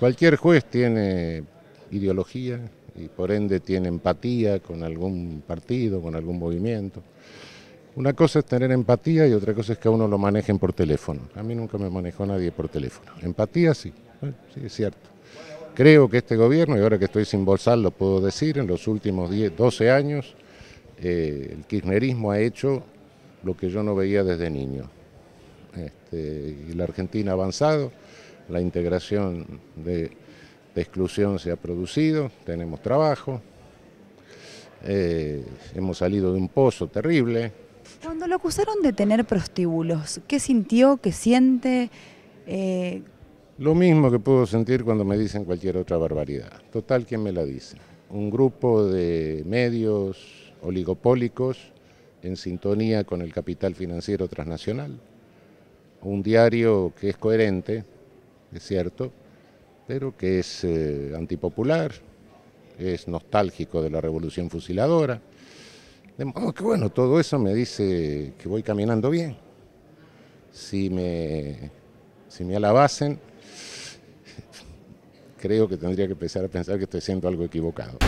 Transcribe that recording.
Cualquier juez tiene ideología y por ende tiene empatía con algún partido, con algún movimiento. Una cosa es tener empatía y otra cosa es que a uno lo manejen por teléfono. A mí nunca me manejó nadie por teléfono. Empatía sí, sí es cierto. Creo que este gobierno, y ahora que estoy sin bolsar lo puedo decir, en los últimos 10, 12 años eh, el kirchnerismo ha hecho lo que yo no veía desde niño. Este, y la Argentina ha avanzado la integración de, exclusión se ha producido, tenemos trabajo, eh, hemos salido de un pozo terrible. Cuando lo acusaron de tener prostíbulos, ¿qué sintió, qué siente? Eh, lo mismo que puedo sentir cuando me dicen cualquier otra barbaridad. Total, ¿quién me la dice? Un grupo de medios oligopólicos en sintonía con el capital financiero transnacional. Un diario que es coherente, es cierto, pero que es eh, antipopular, es nostálgico de la revolución fusiladora. que bueno, todo eso me dice que voy caminando bien. Si me, si me alabasen, creo que tendría que empezar a pensar que estoy siendo algo equivocado.